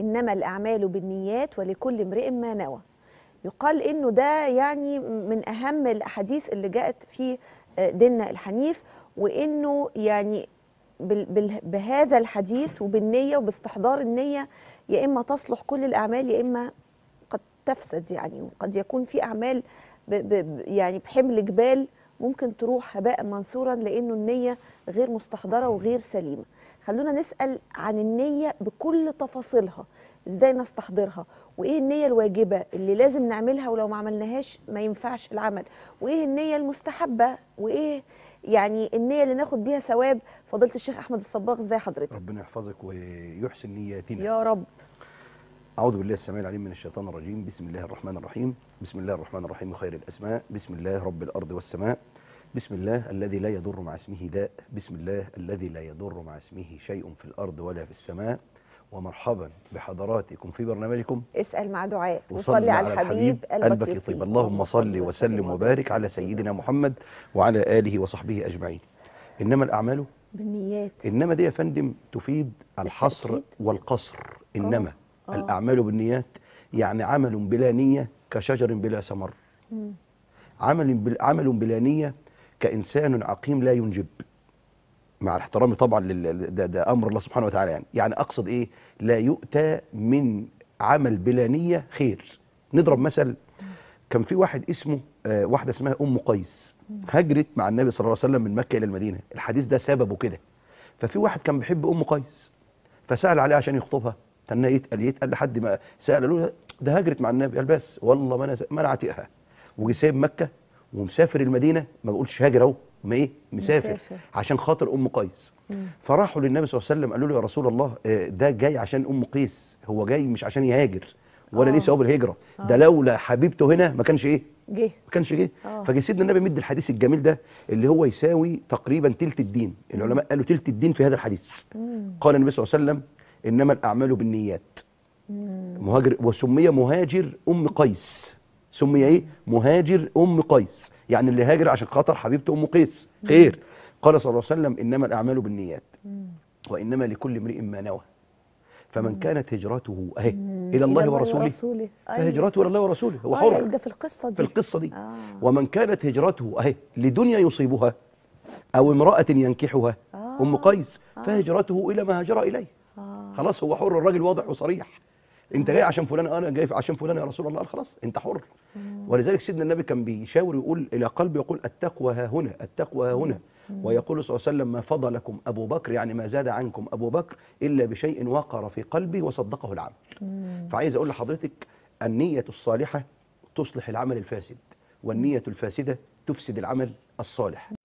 إنما الأعمال بالنيات ولكل امرئ ما نوى يقال إنه ده يعني من أهم الأحاديث اللي جاءت في آه، ديننا الحنيف وإنه يعني بهذا الحديث وبالنية وباستحضار النية يا إما تصلح كل الأعمال يا إما قد تفسد يعني وقد يكون في أعمال ب ب يعني بحمل جبال ممكن تروح هباء منثورا لانه النيه غير مستحضره وغير سليمه خلونا نسال عن النيه بكل تفاصيلها ازاي نستحضرها وايه النيه الواجبه اللي لازم نعملها ولو ما عملناهاش ما ينفعش العمل وايه النيه المستحبه وايه يعني النيه اللي ناخد بيها ثواب فضيله الشيخ احمد الصباغ ازاي حضرتك ربنا يحفظك ويحسن نياتنا يا رب أعوذ بالله السميع العليم من الشيطان الرجيم بسم الله الرحمن الرحيم بسم الله الرحمن الرحيم خير الأسماء بسم الله رب الأرض والسماء بسم الله الذي لا يضر مع اسمه داء بسم الله الذي لا يضر مع اسمه شيء في الأرض ولا في السماء ومرحبا بحضراتكم في برنامجكم اسأل مع دعاء وصلي على الحبيب قلبك يطيب اللهم صل وسلم وبارك على سيدنا محمد وعلى آله وصحبه أجمعين إنما الأعمال بالنيات إنما دي يا فندم تفيد الحصر والقصر إنما أوه. أوه. الأعمال بالنيات يعني عمل بلا نية كشجر بلا ثمر عمل عمل بلا نية كإنسان عقيم لا ينجب مع احترامي طبعا ده, ده أمر الله سبحانه وتعالى يعني يعني أقصد إيه لا يؤتى من عمل بلا نية خير نضرب مثل كان في واحد اسمه آه واحدة اسمها أم قيس هجرت مع النبي صلى الله عليه وسلم من مكة إلى المدينة الحديث ده سببه كده ففي واحد كان بيحب أم قيس فسأل عليها عشان يخطبها استنى يتقل يتقل لحد ما سال له ده هاجرت مع النبي قال بس والله ما انا ما انا عاتقها وجي سايب مكه ومسافر المدينه ما بقولش هاجر اهو ما ايه مسافر, مسافر عشان خاطر ام قيس فراحوا للنبي صلى الله عليه وسلم قالوا له يا رسول الله آه، ده جاي عشان ام قيس هو جاي مش عشان يهاجر ولا ليه ثواب آه. الهجره آه. ده لولا حبيبته هنا ما كانش ايه جه ما كانش جه فجه سيدنا النبي مد الحديث الجميل ده اللي هو يساوي تقريبا تلت الدين العلماء قالوا تلت الدين في هذا الحديث مم. قال النبي صلى الله عليه وسلم انما الاعمال بالنيات مهاجر وسمي مهاجر ام قيس سمي ايه مهاجر ام قيس يعني اللي هاجر عشان خاطر حبيبته ام قيس خير قال صلى الله عليه وسلم انما الاعمال بالنيات وانما لكل امرئ ما نوى فمن كانت هجرته اهي الى الله ورسوله أيوة، فهجرته الى الله ورسوله هو آه، حر يعني ده في القصه دي في القصه دي آه. ومن كانت هجرته اهي لدنيا يصيبها او امراه ينكحها آه. ام قيس فهجرته الى ما هاجر اليه خلاص هو حر الراجل واضح وصريح انت جاي عشان فلان انا جاي عشان فلان يا رسول الله قال خلاص انت حر ولذلك سيدنا النبي كان بيشاور يقول الى قلبه يقول التقوى ها هنا التقوى ها هنا ويقول صلى الله عليه وسلم ما فضلكم ابو بكر يعني ما زاد عنكم ابو بكر الا بشيء وقر في قلبي وصدقه العمل فعايز اقول لحضرتك النيه الصالحه تصلح العمل الفاسد والنيه الفاسده تفسد العمل الصالح